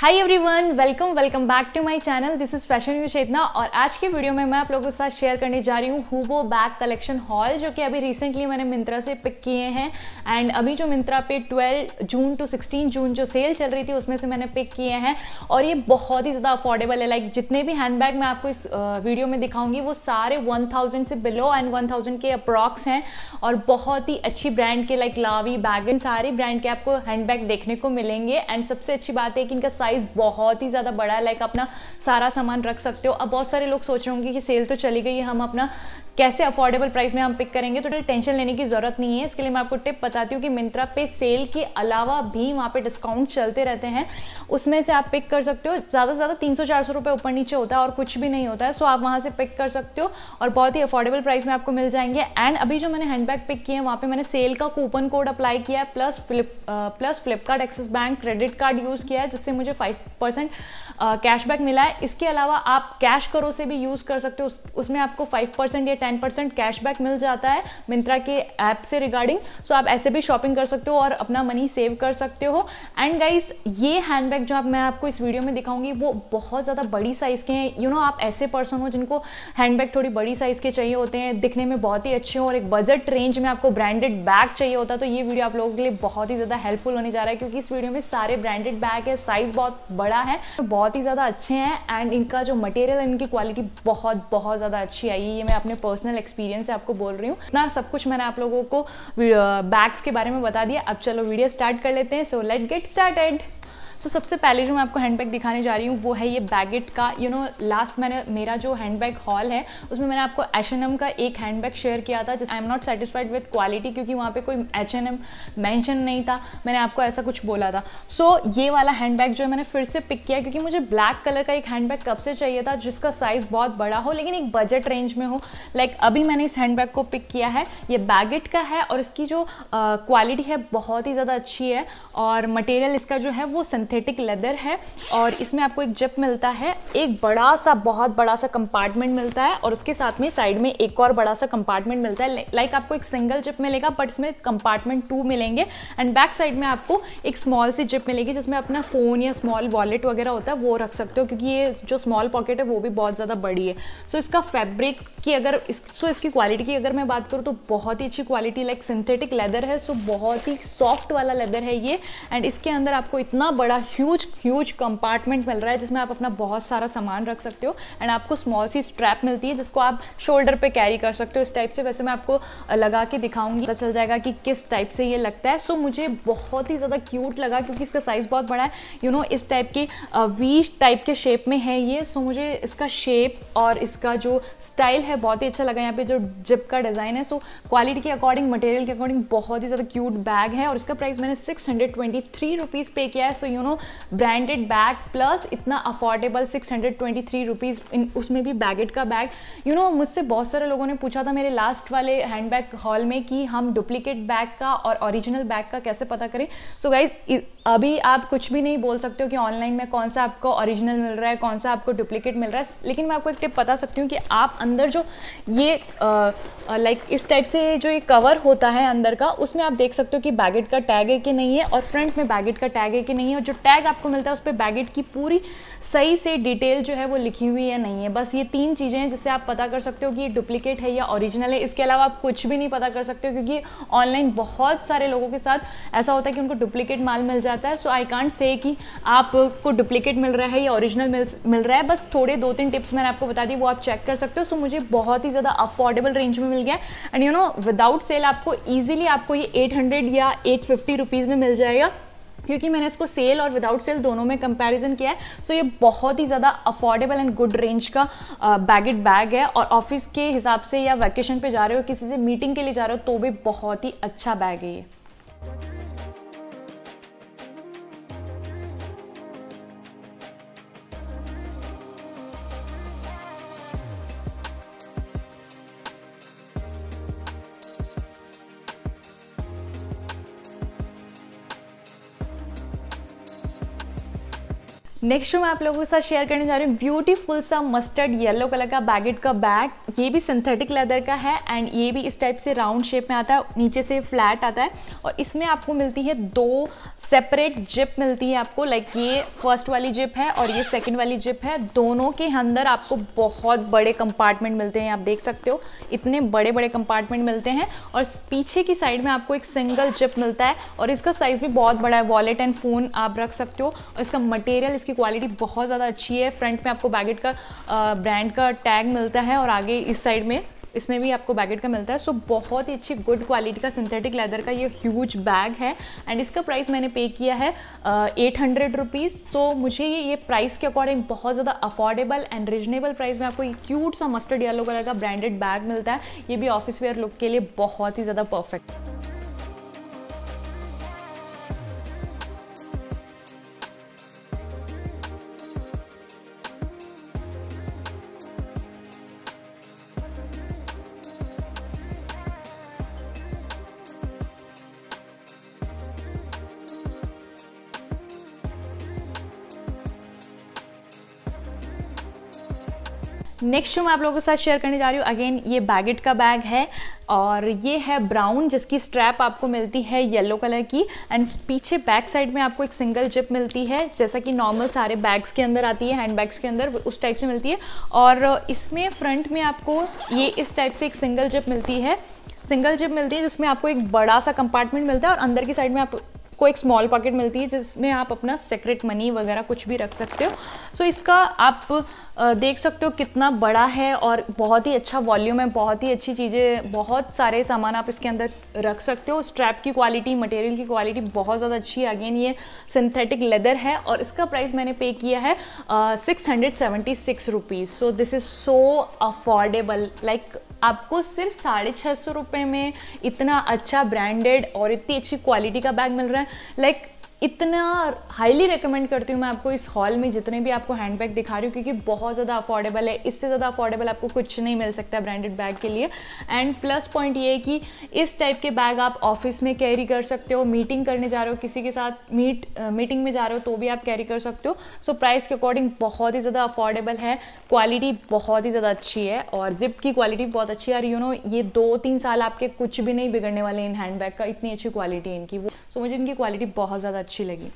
hi everyone welcome welcome back to my channel this is fashion you Chetna और आज की video में मैं आप लोगों के साथ शेयर करने जा रही हूँ हुबो बैग कलेक्शन हॉल जो कि अभी रिसेंटली मैंने मिंत्रा से पिक किए हैं एंड अभी जो मिंत्रा पे 12 जून टू 16 जून जो सेल चल रही थी उसमें से मैंने पिक किए हैं और ये बहुत ही ज़्यादा अफोर्डेबल है लाइक जितने भी हैंड बैग मैं आपको इस वीडियो में दिखाऊंगी वो सारे वन से बिलो एंड वन के अप्रॉक्स हैं और बहुत ही अच्छी ब्रांड के लाइक लावी बैग इन सारे ब्रांड के आपको हैंड बैग देखने को मिलेंगे एंड सबसे अच्छी बात है कि इनका साइज़ बहुत ही ज़्यादा बड़ा है लाइक अपना सारा सामान रख सकते हो अब बहुत सारे लोग सोच रहे होंगे कि सेल तो चली गई है हम अपना कैसे अफोर्डेबल प्राइस में हम पिक करेंगे तो टेंशन लेने की जरूरत नहीं है इसके लिए मैं आपको टिप बताती हूँ कि मिंत्रा पे सेल के अलावा भी वहाँ पे डिस्काउंट चलते रहते हैं उसमें से आप पिक कर सकते हो ज़्यादा से ज़्यादा तीन सौ चार सौ रुपये ऊपर नीचे होता है और कुछ भी नहीं होता है सो आप वहाँ से पिक कर सकते हो और बहुत ही अफोर्डेबल प्राइस में आपको मिल जाएंगे एंड अभी जो मैंने हैंडबैग पिक किए हैं वहाँ पर मैंने सेल का कूपन कोड अप्लाई किया है plus flip plus Flipkart Axis bank credit card use किया है जिससे मुझे फाइव परसेंट कैशबैक मिला है इसके अलावा आप कैश करो से भी यूज़ कर सकते हो उसमें आपको फाइव परसेंट या टेन परसेंट कैशबैक मिल जाता है मिंत्रा के ऐप से रिगार्डिंग सो आप ऐसे भी शॉपिंग कर सकते हो और अपना मनी सेव कर सकते हो एंड गाइज ये हैंडबैग जो आप मैं आपको इस वीडियो में दिखाऊंगी वो बहुत ज़्यादा बड़ी साइज़ के हैं यू नो आप ऐसे पर्सन हो जिनको हैंडबैग थोड़ी बड़ी साइज़ के चाहिए होते हैं दिखने में बहुत ही अच्छे हो और एक बजट रेंज में आपको ब्रांडेड बैग चाहिए होता है तो ये वीडियो आप लोगों के लिए बहुत ही ज़्यादा हेल्पफुल होने जा रहा है क्योंकि इस वीडियो में सारे ब्रांडेड बैग है साइज़ बहुत बड़ा है तो बहुत ही ज़्यादा अच्छे हैं एंड इनका जो मटेरियल इनकी क्वालिटी बहुत बहुत ज़्यादा अच्छी आई है ये मैं अपने पर्सनल एक्सपीरियंस से आपको बोल रही हूँ ना सब कुछ मैंने आप लोगों को बैग्स के बारे में बता दिया अब चलो वीडियो स्टार्ट कर लेते हैं so let get started so सबसे पहले जो मैं आपको हैंडबैग दिखाने जा रही हूँ वो है ये बैगेट का यू नो लास्ट मैंने मेरा जो हैंडबैग हॉल है उसमें मैंने आपको एच H&M का एक हैंडबैग शेयर किया था जिस I am not satisfied with quality क्योंकि वहाँ पर कोई एच एन मेंशन नहीं था मैंने आपको ऐसा कुछ बोला था सो so, ये वाला हैंडबैग जो है मैंने फिर से पिक किया क्योंकि मुझे ब्लैक कलर का एक हैंडबैग कब से चाहिए था जिसका साइज़ बहुत बड़ा हो लेकिन एक बजट रेंज में हो लाइक like, अभी मैंने इस हैंडबैग को पिक किया है ये बैगेट का है और इसकी जो क्वालिटी uh, है बहुत ही ज़्यादा अच्छी है और मटेरियल इसका जो है वो सिंथेटिक लेदर है और इसमें आपको एक जिप मिलता है एक बड़ा सा बहुत बड़ा सा कंपार्टमेंट मिलता है और उसके साथ में साइड में एक और बड़ा सा कंपार्टमेंट मिलता है लाइक आपको एक सिंगल जिप मिलेगा बट इसमें कंपार्टमेंट टू मिलेंगे एंड बैक साइड में आपको एक स्मॉल सी जिप मिलेगी जिसमें अपना फ़ोन या स्मॉल वॉलेट वगैरह होता है वो रख सकते हो क्योंकि ये जो स्मॉल पॉकेट है वो भी बहुत ज़्यादा बड़ी है सो so, इसका फैब्रिक की अगर इस सो so, इसकी क्वालिटी की अगर मैं बात करूँ तो बहुत ही अच्छी क्वालिटी लाइक सिंथेटिक लेदर है सो so, बहुत ही सॉफ्ट वाला लेदर है ये एंड इसके अंदर आपको इतना बड़ा बड़ा ह्यूज ह्यूज कंपार्टमेंट मिल रहा है जिसमें आप अपना बहुत सारा सामान रख सकते हो एंड आपको स्मॉल सी स्ट्रैप मिलती है जिसको आप शोल्डर पे कैरी कर सकते हो इस टाइप से वैसे मैं आपको लगा के दिखाऊंगी पता चल जाएगा कि किस टाइप से ये लगता है सो so, मुझे बहुत ही ज़्यादा क्यूट लगा क्योंकि इसका साइज़ बहुत बड़ा है यू you नो know, इस टाइप की वी टाइप के शेप में है ये सो so, मुझे इसका शेप और इसका जो स्टाइल है बहुत ही अच्छा लगा यहाँ पे जो जिप का डिज़ाइन है सो क्वालिटी के अकॉर्डिंग मटेरियल के अकॉर्डिंग बहुत ही ज़्यादा क्यूट बैग है और इसका प्राइस मैंने six hundred twenty three rupees pay किया है सो यू नो दोनों ब्रांडेड बैग प्लस इतना affordable six hundred twenty three rupees in उसमें भी बैगेट का बैग यू नो मुझसे बहुत सारे लोगों ने पूछा था मेरे लास्ट वाले हैंड बैग हॉल में कि हम डुप्लीकेट बैग का और ओरिजिनल बैग का कैसे पता करें सो so गाइज अभी आप कुछ भी नहीं बोल सकते हो कि ऑनलाइन में कौन सा आपको ओरिजिनल मिल रहा है कौन सा आपको डुप्लीकेट मिल रहा है लेकिन मैं आपको एक टिप बता सकती हूँ कि आप अंदर जो ये लाइक इस टाइप से जो ये कवर होता है अंदर का उसमें आप देख सकते हो कि बैगेट का टैग है कि नहीं है और फ्रंट में बैगेट का टैग है कि नहीं है और जो टैग आपको मिलता है उस पर बैगेट की पूरी सही से डिटेल जो है वो लिखी हुई है नहीं है बस ये तीन चीज़ें हैं जिससे आप पता कर सकते हो कि ये डुप्लीकेट है या ओरिजिनल है इसके अलावा आप कुछ भी नहीं पता कर सकते हो क्योंकि ऑनलाइन बहुत सारे लोगों के साथ ऐसा होता है कि उनको डुप्लीकेट माल मिल जाता है सो आई कांट से कि आपको डुप्लीकेट मिल रहा है या ओरिजिनल मिल मिल रहा है बस थोड़े दो तीन टिप्स मैंने आपको बता दी वो आप चेक कर सकते हो सो मुझे बहुत ही ज़्यादा अफोर्डेबल रेंज में मिल गया and you know without sale आपको ईजिली आपको ये एट हंड्रेड या एट फिफ्टी रुपीज़ में मिल जाएगा क्योंकि मैंने इसको सेल और विदाउट सेल दोनों में कंपैरिजन किया है सो so ये बहुत ही ज़्यादा अफोर्डेबल एंड गुड रेंज का बैगेट बैग है और ऑफिस के हिसाब से या वैकेशन पे जा रहे हो किसी से मीटिंग के लिए जा रहे हो तो भी बहुत ही अच्छा बैग है ये नेक्स्ट जो मैं आप लोगों के साथ शेयर करने जा रही हूँ ब्यूटीफुल सा मस्टर्ड येलो कलर का बैगेट का बैग ये भी सिंथेटिक लेदर का है एंड ये भी इस टाइप से राउंड शेप में आता है नीचे से फ्लैट आता है और इसमें आपको मिलती है दो सेपरेट जिप मिलती है आपको लाइक ये फर्स्ट वाली जिप है और ये सेकेंड वाली जिप है दोनों के अंदर आपको बहुत बड़े कंपार्टमेंट मिलते हैं आप देख सकते हो इतने बड़े बड़े कंपार्टमेंट मिलते हैं और पीछे की साइड में आपको एक सिंगल जिप मिलता है और इसका साइज़ भी बहुत बड़ा है वॉलेट एंड फ़ोन आप रख सकते हो और इसका मटेरियल इसकी क्वालिटी बहुत ज़्यादा अच्छी है फ्रंट में आपको बैगेट का ब्रांड का टैग मिलता है और आगे इस साइड में इसमें भी आपको बैगेट का मिलता है सो so, बहुत ही अच्छी गुड क्वालिटी का सिंथेटिक लेदर का ये ह्यूज बैग है एंड इसका प्राइस मैंने पे किया है एट हंड्रेड रुपीज़ सो मुझे ये ये प्राइस के अकॉर्डिंग बहुत ज़्यादा अफोर्डेबल एंड रिजनेबल प्राइस में आपको ये क्यूट सा मस्टर्ड येलो कलर का ब्रांडेड बैग मिलता है ये भी ऑफिस वेयर लुक के लिए बहुत ही ज़्यादा परफेक्ट है नेक्स्ट जो मैं आप लोगों के साथ शेयर करने जा रही हूँ अगेन ये बैगेट का बैग है और ये है ब्राउन जिसकी स्ट्रैप आपको मिलती है येलो कलर की एंड पीछे बैक साइड में आपको एक सिंगल जिप मिलती है जैसा कि नॉर्मल सारे बैग्स के अंदर आती है हैंड बैग्स के अंदर उस टाइप से मिलती है और इसमें फ्रंट में आपको ये इस टाइप से एक सिंगल जिप मिलती है सिंगल जिप मिलती है जिसमें आपको एक बड़ा सा कंपार्टमेंट मिलता है और अंदर की साइड में आप को एक स्मॉल पॉकेट मिलती है जिसमें आप अपना सीक्रेट मनी वगैरह कुछ भी रख सकते हो सो so, इसका आप देख सकते हो कितना बड़ा है और बहुत ही अच्छा वॉल्यूम है बहुत ही अच्छी चीज़ें बहुत सारे सामान आप इसके अंदर रख सकते हो स्ट्रैप की क्वालिटी मटेरियल की क्वालिटी बहुत ज़्यादा अच्छी है अगेन ये सिंथेटिक लेदर है और इसका प्राइस मैंने पे किया है six hundred seventy six rupees so this is so affordable like आपको सिर्फ साढ़े छः सौ रुपये में इतना अच्छा ब्रांडेड और इतनी अच्छी क्वालिटी का बैग मिल रहा है लाइक like, इतना हाईली रिकमेंड करती हूँ मैं आपको इस हॉल में जितने भी आपको हैंड बैग दिखा रही हूँ क्योंकि बहुत ज़्यादा अफोर्डेबल है इससे ज़्यादा अफोर्डेबल आपको कुछ नहीं मिल सकता ब्रांडेड बैग के लिए एंड प्लस पॉइंट ये है कि इस टाइप के बैग आप ऑफिस में कैरी कर सकते हो मीटिंग करने जा रहे हो किसी के साथ मीट मीटिंग में जा रहे हो तो भी आप कैरी कर सकते हो सो so, प्राइस के अकॉर्डिंग बहुत ही ज़्यादा अफोर्डेबल है क्वालिटी बहुत ही ज़्यादा अच्छी है और जिप की क्वालिटी बहुत अच्छी है और यू नो ये दो तीन साल आपके कुछ भी नहीं बिगड़ने वाले इन हैंड बैग का इतनी अच्छी क्वालिटी है इनकी वो सो मुझे इनकी क्वालिटी बहुत ज़्यादा अच्छी लगी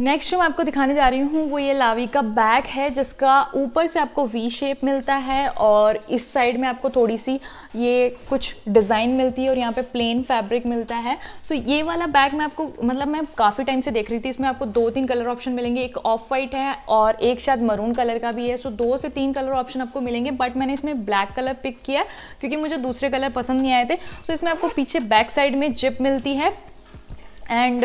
नेक्स्ट जो मैं आपको दिखाने जा रही हूँ वो ये लावी का बैग है जिसका ऊपर से आपको वी शेप मिलता है और इस साइड में आपको थोड़ी सी ये कुछ डिज़ाइन मिलती है और यहाँ पे प्लेन फैब्रिक मिलता है सो so, ये वाला बैग मैं आपको मतलब मैं काफ़ी टाइम से देख रही थी इसमें आपको दो तीन कलर ऑप्शन मिलेंगे एक ऑफ वाइट है और एक शायद मरून कलर का भी है सो so, दो से तीन कलर ऑप्शन आपको मिलेंगे बट मैंने इसमें ब्लैक कलर पिक किया क्योंकि मुझे दूसरे कलर पसंद नहीं आए थे सो so, इसमें आपको पीछे बैक साइड में जिप मिलती है एंड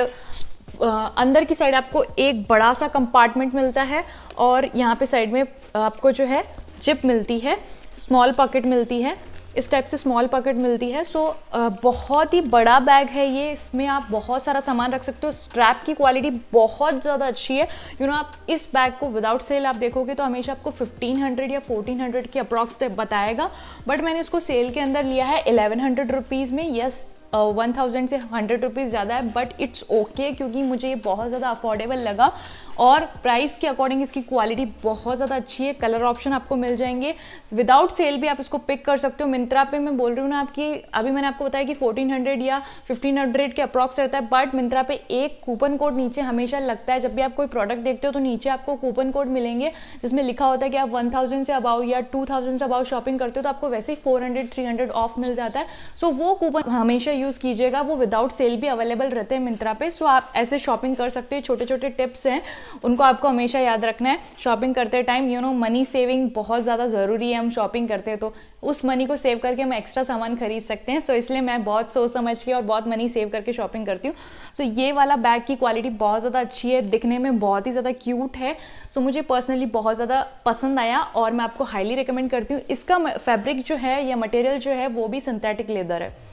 अंदर की साइड आपको एक बड़ा सा कंपार्टमेंट मिलता है और यहाँ पे साइड में आपको जो है चिप मिलती है स्मॉल पॉकेट मिलती है इस टाइप से स्मॉल पॉकेट मिलती है सो बहुत ही बड़ा बैग है ये इसमें आप बहुत सारा सामान रख सकते हो स्ट्रैप की क्वालिटी बहुत ज़्यादा अच्छी है यू you नो know, आप इस बैग को विदाउट सेल आप देखोगे तो हमेशा आपको 1500 या 1400 की अप्रॉक्स बताएगा बट मैंने इसको सेल के अंदर लिया है 1100 हंड्रेड में यस वन थाउजेंड से हंड्रेड रुपीज़ ज़्यादा है बट इट्स ओके क्योंकि मुझे ये बहुत ज़्यादा अफोर्डेबल लगा और प्राइस के अकॉर्डिंग इसकी क्वालिटी बहुत ज़्यादा अच्छी है कलर ऑप्शन आपको मिल जाएंगे विदाउट सेल भी आप इसको पिक कर सकते हो मिंत्रा पे मैं बोल रही हूँ ना आपकी अभी मैंने आपको बताया कि 1400 या 1500 के अप्रॉक्स रहता है बट मिंत्रा पे एक कूपन कोड नीचे हमेशा लगता है जब भी आप कोई प्रोडक्ट देखते हो तो नीचे आपको कूपन कोड मिलेंगे जिसमें लिखा होता है कि आप वन से अबाउ या टू से अबाउ शॉपिंग करते हो तो आपको वैसे ही फोर हंड्रेड ऑफ मिल जाता है सो वो कूपन हमेशा यूज़ कीजिएगा वो विदाउट सेल भी अवेलेबल रहते हैं मिंत्रा पे सो आप ऐसे शॉपिंग कर सकते हो छोटे छोटे टिप्स हैं उनको आपको हमेशा याद रखना है शॉपिंग करते time you know money saving बहुत ज़्यादा ज़रूरी है हम शॉपिंग करते हैं तो उस मनी को सेव करके हम एक्स्ट्रा सामान खरीद सकते हैं सो so, इसलिए मैं बहुत सोच समझ के और बहुत मनी सेव करके शॉपिंग करती हूँ सो so, ये वाला बैग की क्वालिटी बहुत ज़्यादा अच्छी है दिखने में बहुत ही ज़्यादा क्यूट है सो so, मुझे पर्सनली बहुत ज़्यादा पसंद आया और मैं आपको हाईली रिकमेंड करती हूँ इसका फैब्रिक जो है या मटेरियल जो है वो भी सिंथेटिक लेदर है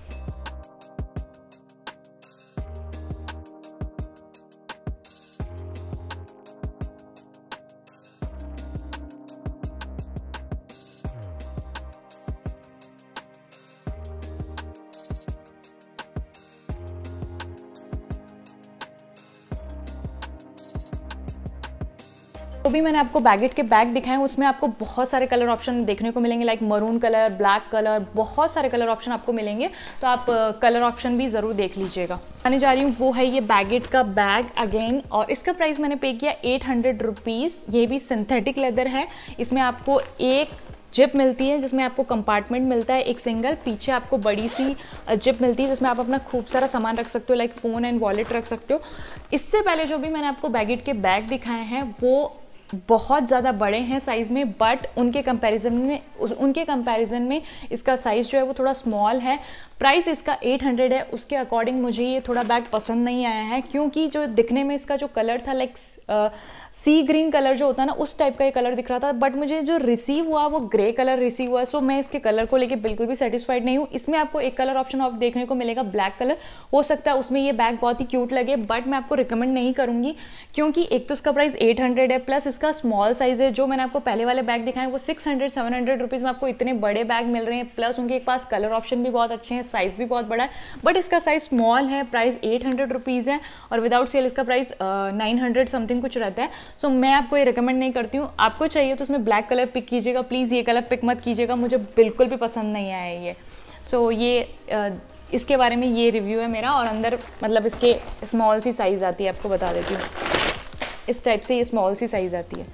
तो भी मैंने आपको बैगेट के बैग दिखाए उसमें आपको बहुत सारे कलर ऑप्शन देखने को मिलेंगे like maroon colour black colour बहुत सारे कलर ऑप्शन आपको मिलेंगे तो आप कलर ऑप्शन भी ज़रूर देख लीजिएगा आने जा रही हूँ वो है ये बैगेट का बैग अगेन और इसका प्राइस मैंने पे किया एट हंड्रेड रुपीज़ ये भी सिंथेटिक लेदर है इसमें आपको एक जिप मिलती है जिसमें आपको कंपार्टमेंट मिलता है एक सिंगल पीछे आपको बड़ी सी जिप मिलती है जिसमें आप अपना खूब सारा सामान रख सकते हो लाइक फ़ोन एंड वॉलेट रख सकते हो इससे पहले जो भी मैंने आपको बैगेट के बैग दिखाए हैं वो बहुत ज़्यादा बड़े हैं साइज़ में बट उनके कंपैरिजन में उनके कंपैरिजन में इसका साइज़ जो है वो थोड़ा स्मॉल है प्राइस इसका 800 है उसके अकॉर्डिंग मुझे ये थोड़ा बैग पसंद नहीं आया है क्योंकि जो दिखने में इसका जो कलर था लाइक सी ग्रीन कलर जो होता है ना उस टाइप का ये कलर दिख रहा था बट मुझे जो रिसीव हुआ वो ग्रे कलर रिसीव हुआ सो मैं इसके कलर को लेके बिल्कुल भी सेटिस्फाइड नहीं हूँ इसमें आपको एक कलर ऑप्शन आप देखने को मिलेगा ब्लैक कलर हो सकता है उसमें ये बैग बहुत ही क्यूट लगे बट मैं आपको रिकमेंड नहीं करूँगी क्योंकि एक तो उसका प्राइस एट है प्लस इसका स्मॉल साइज़ है जो मैंने आपको पहले वाले बैग दिखाए वो सिक्स हंड्रेड में आपको इतने बड़े बैग मिल रहे हैं प्लस उनके पास कलर ऑप्शन भी बहुत अच्छे हैं इसका साइज़ भी बहुत बड़ा है बट इसका साइज़ स्मॉल है प्राइस एट हंड्रेड रुपीज़ है और विदाउट सेल इसका प्राइस नाइन हंड्रेड समथिंग कुछ रहता है सो so, मैं आपको ये रिकमेंड नहीं करती हूँ आपको चाहिए तो उसमें ब्लैक कलर पिक कीजिएगा प्लीज़ ये कलर पिक मत कीजिएगा मुझे बिल्कुल भी पसंद नहीं आया ये सो so, ये इसके बारे में ये रिव्यू है मेरा और अंदर मतलब इसके स्मॉल सी साइज़ आती है आपको बता देती हूँ इस टाइप से ये स्मॉल सी साइज़ आती है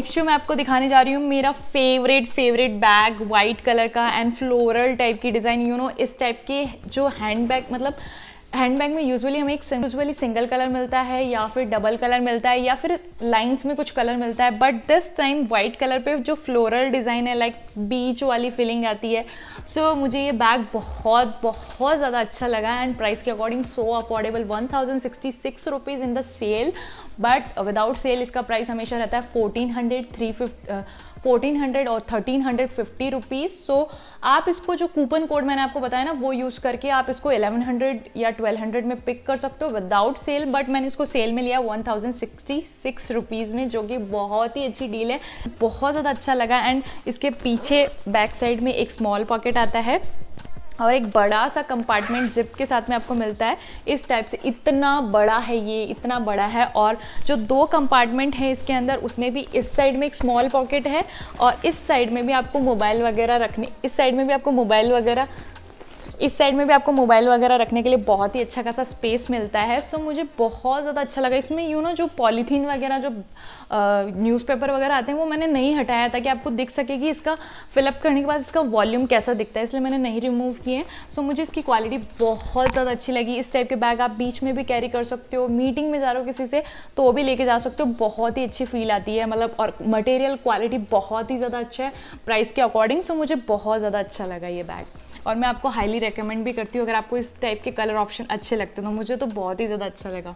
नेक्स्ट जो मैं आपको दिखाने जा रही हूँ मेरा favourite favourite bag white colour का एंड फ्लोरल टाइप की डिज़ाइन यू नो इस टाइप के जो हैंड बैग मतलब हैंड बैग में यूजुअली हमें एक यूजुअली सिंगल कलर मिलता है या फिर डबल कलर मिलता है या फिर लाइंस में कुछ कलर मिलता है but this time white colour पे जो फ्लोरल डिज़ाइन है लाइक बीच वाली फीलिंग आती है सो so, मुझे ये बैग बहुत बहुत ज़्यादा अच्छा लगा एंड प्राइस के according so affordable one thousand sixty six rupees in the sale but without sale इसका प्राइस हमेशा रहता है fourteen hundred three fifty fourteen hundred और thirteen hundred fifty rupees so आप इसको जो कूपन कोड मैंने आपको बताया ना वो यूज़ करके आप इसको एलेवन हंड्रेड या ट्वेल्व हंड्रेड में पिक कर सकते हो विदाउट सेल बट मैंने इसको सेल में लिया one thousand sixty six rupees में जो कि बहुत ही अच्छी डील है बहुत ज़्यादा अच्छा लगा एंड इसके पीछे बैक साइड में एक स्मॉल पॉकेट आता है और एक बड़ा सा कंपार्टमेंट जिप के साथ में आपको मिलता है इस टाइप से इतना बड़ा है ये इतना बड़ा है और जो दो कंपार्टमेंट हैं इसके अंदर उसमें भी इस साइड में एक स्मॉल पॉकेट है और इस साइड में भी आपको मोबाइल वगैरह रखने इस साइड में भी आपको मोबाइल वगैरह इस साइड में भी आपको मोबाइल वगैरह रखने के लिए बहुत ही अच्छा खासा स्पेस मिलता है सो मुझे बहुत ज़्यादा अच्छा लगा इसमें यू नो जो पॉलीथीन वगैरह जो न्यूज़पेपर वगैरह आते हैं वो मैंने नहीं हटाया ताकि आपको दिख सके कि इसका फिलअप करने के बाद इसका वॉल्यूम कैसा दिखता है इसलिए मैंने नहीं रिमूव किए सो मुझे इसकी क्वालिटी बहुत ज़्यादा अच्छी लगी इस टाइप के बैग आप बीच में भी कैरी कर सकते हो मीटिंग में जा रहे हो किसी से तो वो भी लेके जा सकते हो बहुत ही अच्छी फील आती है मतलब और मटेरियल क्वालिटी बहुत ही ज़्यादा अच्छा है प्राइस के अकॉर्डिंग सो मुझे बहुत ज़्यादा अच्छा लगा ये बैग और मैं आपको हाईली रिकमेंड भी करती हूँ अगर आपको इस टाइप के कलर ऑप्शन अच्छे लगते तो मुझे तो बहुत ही ज़्यादा अच्छा लगा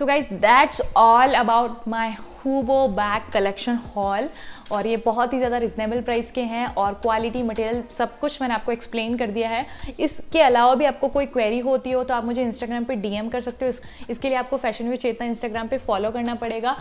so guys that's all about my हुबो बैग कलेक्शन हॉल और ये बहुत ही ज़्यादा रिजनेबल प्राइस के हैं और क्वालिटी मटेरियल सब कुछ मैंने आपको एक्सप्लेन कर दिया है इसके अलावा भी आपको कोई क्वेरी होती हो तो आप मुझे इंस्टाग्राम पे डीएम कर सकते हो इसके लिए आपको फैशन व्यू चेतना इंस्टाग्राम पे फॉलो करना पड़ेगा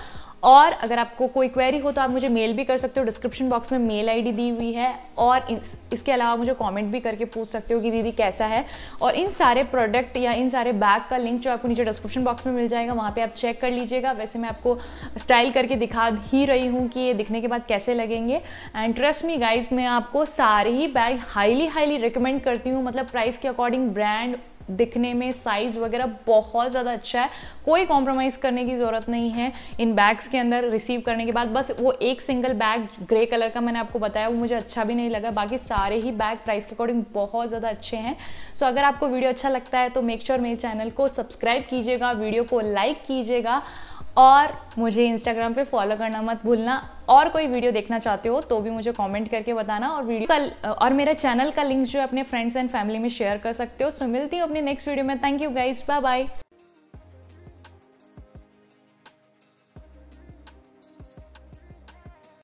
और अगर आपको कोई क्वेरी हो तो आप मुझे मेल भी कर सकते हो डिस्क्रिप्शन बॉक्स में मेल आईडी दी हुई है और इस, इसके अलावा मुझे कमेंट भी करके पूछ सकते हो कि दीदी कैसा है और इन सारे प्रोडक्ट या इन सारे बैग का लिंक जो आपको नीचे डिस्क्रिप्शन बॉक्स में मिल जाएगा वहाँ पर आप चेक कर लीजिएगा वैसे मैं आपको स्टाइल करके दिखा ही रही हूँ कि ये दिखने के बाद कैसे लगेंगे एंड ट्रस्ट मी गाइज मैं आपको सारे ही बैग हाईली हाईली रिकमेंड करती हूँ मतलब प्राइस के अकॉर्डिंग ब्रांड दिखने में साइज वगैरह बहुत ज़्यादा अच्छा है कोई कॉम्प्रोमाइज़ करने की ज़रूरत नहीं है इन बैग्स के अंदर रिसीव करने के बाद बस वो एक सिंगल बैग ग्रे कलर का मैंने आपको बताया वो मुझे अच्छा भी नहीं लगा बाकी सारे ही बैग प्राइस के अकॉर्डिंग बहुत ज़्यादा अच्छे हैं सो अगर आपको वीडियो अच्छा लगता है तो मेक श्योर sure मेरे चैनल को सब्सक्राइब कीजिएगा वीडियो को लाइक कीजिएगा और मुझे इंस्टाग्राम पे फॉलो करना मत भूलना और कोई वीडियो देखना चाहते हो तो भी मुझे कमेंट करके बताना और वीडियो का और मेरे चैनल का लिंक जो है अपने फ्रेंड्स एंड फैमिली में शेयर कर सकते हो सो मिलती हूँ अपने नेक्स्ट वीडियो में thank you guys bye bye